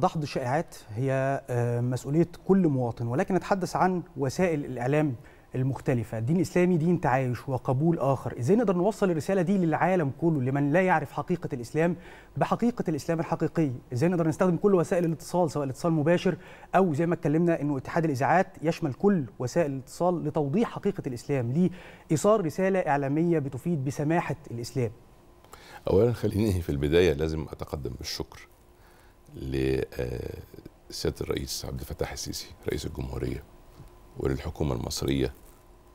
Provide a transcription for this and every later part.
دحض الشائعات هي آه، مسؤولية كل مواطن ولكن نتحدث عن وسائل الإعلام المختلفة الدين الاسلامي دين تعايش وقبول آخر إزاي نقدر نوصل الرسالة دي للعالم كله لمن لا يعرف حقيقة الإسلام بحقيقة الإسلام الحقيقي إزاي نقدر نستخدم كل وسائل الاتصال سواء الاتصال مباشر أو زي ما اتكلمنا أنه اتحاد الإذاعات يشمل كل وسائل الاتصال لتوضيح حقيقة الإسلام لإيصال رسالة إعلامية بتفيد بسماحة الإسلام أولا خليني في البداية لازم أتقدم بالشكر لسياده آه، الرئيس عبد الفتاح السيسي رئيس الجمهوريه وللحكومه المصريه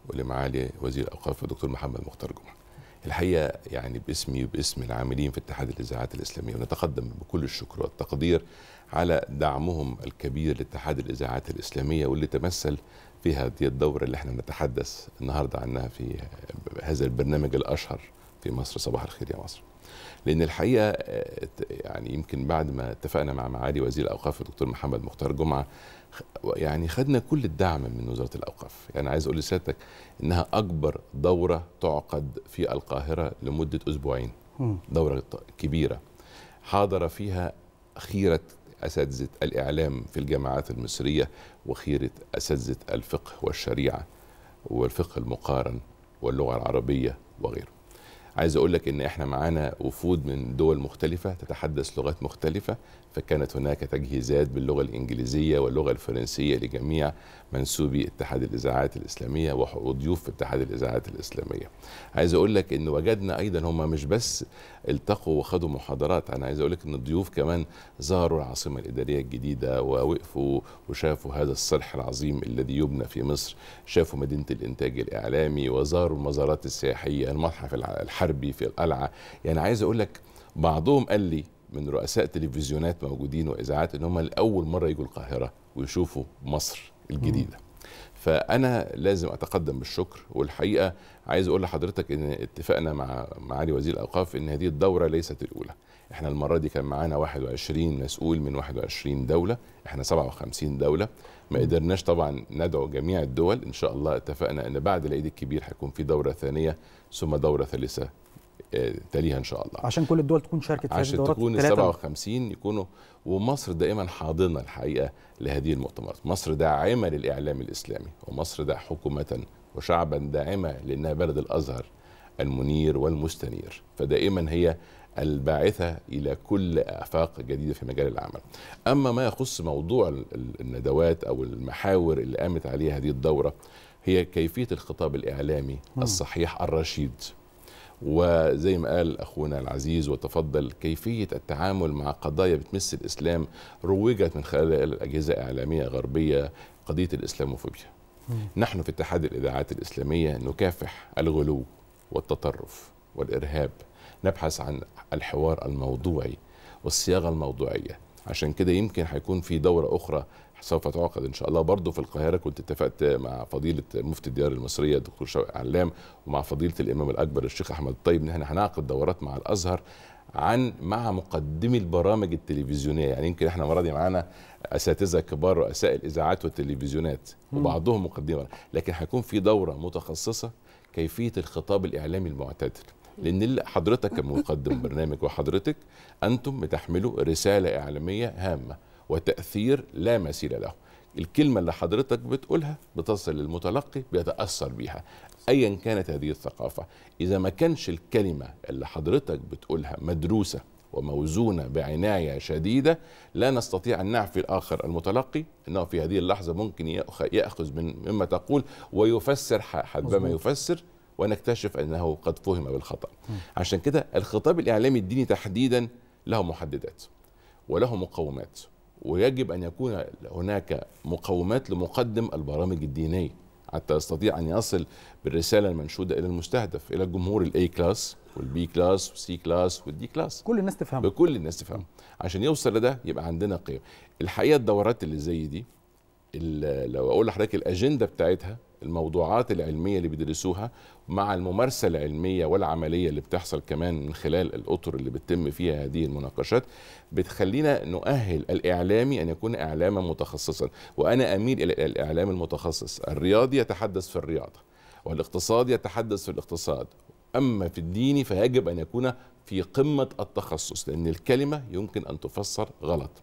ولمعالي وزير الاوقاف الدكتور محمد مختار جمعه. الحقيقه يعني باسمي وباسم العاملين في اتحاد الاذاعات الاسلاميه ونتقدم بكل الشكر والتقدير على دعمهم الكبير لاتحاد الاذاعات الاسلاميه واللي تمثل في هذه الدوره اللي احنا بنتحدث النهارده عنها في هذا البرنامج الاشهر في مصر صباح الخير يا مصر لان الحقيقه آه، يعني يمكن بعد ما اتفقنا مع معالي وزير الاوقاف الدكتور محمد مختار جمعه يعني خدنا كل الدعم من وزاره الاوقاف يعني عايز اقول لسيادتك انها اكبر دوره تعقد في القاهره لمده اسبوعين دوره كبيره حاضر فيها خيره اساتذه الاعلام في الجامعات المصريه وخيره اساتذه الفقه والشريعه والفقه المقارن واللغه العربيه وغيره عايز اقول لك ان احنا معانا وفود من دول مختلفه تتحدث لغات مختلفه فكانت هناك تجهيزات باللغه الانجليزيه واللغه الفرنسيه لجميع منسوبي اتحاد الاذاعات الاسلاميه وضيوف اتحاد الاذاعات الاسلاميه عايز اقول لك ان وجدنا ايضا هم مش بس التقوا وخدوا محاضرات انا عايز اقول لك ان الضيوف كمان زاروا العاصمه الاداريه الجديده ووقفوا وشافوا هذا الصلح العظيم الذي يبنى في مصر شافوا مدينه الانتاج الاعلامي وزاروا المزارات السياحيه المتحف الحربي الحربي في القلعه يعني عايز اقول لك بعضهم قال لي من رؤساء تلفزيونات موجودين واذاعات ان هم لاول مره يجوا القاهره ويشوفوا مصر الجديده فانا لازم اتقدم بالشكر والحقيقه عايز اقول لحضرتك ان اتفقنا مع معالي وزير الاوقاف ان هذه الدوره ليست الاولى احنا المره دي كان معانا 21 مسؤول من 21 دوله احنا 57 دوله ما قدرناش طبعا ندعو جميع الدول ان شاء الله اتفقنا ان بعد العيد الكبير هيكون في دوره ثانيه ثم دوره ثالثه تليها ان شاء الله عشان كل الدول تكون شاركت في عشان تكون ال 57 يكونوا ومصر دائما حاضنه الحقيقه لهذه المؤتمرات مصر داعمه للاعلام الاسلامي ومصر ده حكومه وشعبا داعمه لانها بلد الازهر المنير والمستنير فدائما هي الباعثة إلى كل آفاق جديدة في مجال العمل أما ما يخص موضوع الندوات أو المحاور اللي قامت عليها هذه الدورة هي كيفية الخطاب الإعلامي نعم. الصحيح الرشيد وزي ما قال أخونا العزيز وتفضل كيفية التعامل مع قضايا بتمس الإسلام روجت من خلال أجهزة إعلامية غربية قضية الإسلاموفوبيا نحن في اتحاد الإذاعات الإسلامية نكافح الغلو والتطرف والإرهاب نبحث عن الحوار الموضوعي والصياغة الموضوعية عشان كده يمكن هيكون في دورة أخرى سوف تعقد ان شاء الله برضه في القاهره كنت اتفقت مع فضيله مفتي الديار المصريه الدكتور شوقي علام ومع فضيله الامام الاكبر الشيخ احمد الطيب ان احنا هنعقد دورات مع الازهر عن مع مقدمي البرامج التلفزيونيه يعني يمكن احنا المره دي معانا اساتذه كبار رؤساء الاذاعات والتلفزيونات وبعضهم مقدمه لكن هيكون في دوره متخصصه كيفيه الخطاب الاعلامي المعتدل لان حضرتك كمقدم برنامج وحضرتك انتم بتحملوا رساله اعلاميه هامه وتأثير لا مثيل له الكلمة اللي حضرتك بتقولها بتصل للمتلقي بيتأثر بيها أيا كانت هذه الثقافة إذا ما كانش الكلمة اللي حضرتك بتقولها مدروسة وموزونة بعناية شديدة لا نستطيع أن نعفي الآخر المتلقي أنه في هذه اللحظة ممكن يأخذ من مما تقول ويفسر حسبما يفسر ونكتشف أنه قد فهم بالخطأ عشان كده الخطاب الإعلامي الديني تحديدا له محددات وله مقومات ويجب أن يكون هناك مقومات لمقدم البرامج الدينية حتى يستطيع أن يصل بالرسالة المنشودة إلى المستهدف إلى الجمهور الأي كلاس والبي كلاس والسي كلاس والدي كلاس كل الناس تفهم بكل الناس تفهم عشان يوصل لده يبقى عندنا قيم الحقيقة الدورات اللي زي دي لو أقول لحضرتك الأجندة بتاعتها الموضوعات العلميه اللي بيدرسوها مع الممارسه العلميه والعمليه اللي بتحصل كمان من خلال الاطر اللي بتتم فيها هذه المناقشات بتخلينا نؤهل الاعلامي ان يكون اعلاما متخصصا وانا اميل الى الاعلام المتخصص الرياضي يتحدث في الرياضه والاقتصاد يتحدث في الاقتصاد اما في الدين فيجب ان يكون في قمه التخصص لان الكلمه يمكن ان تفسر غلط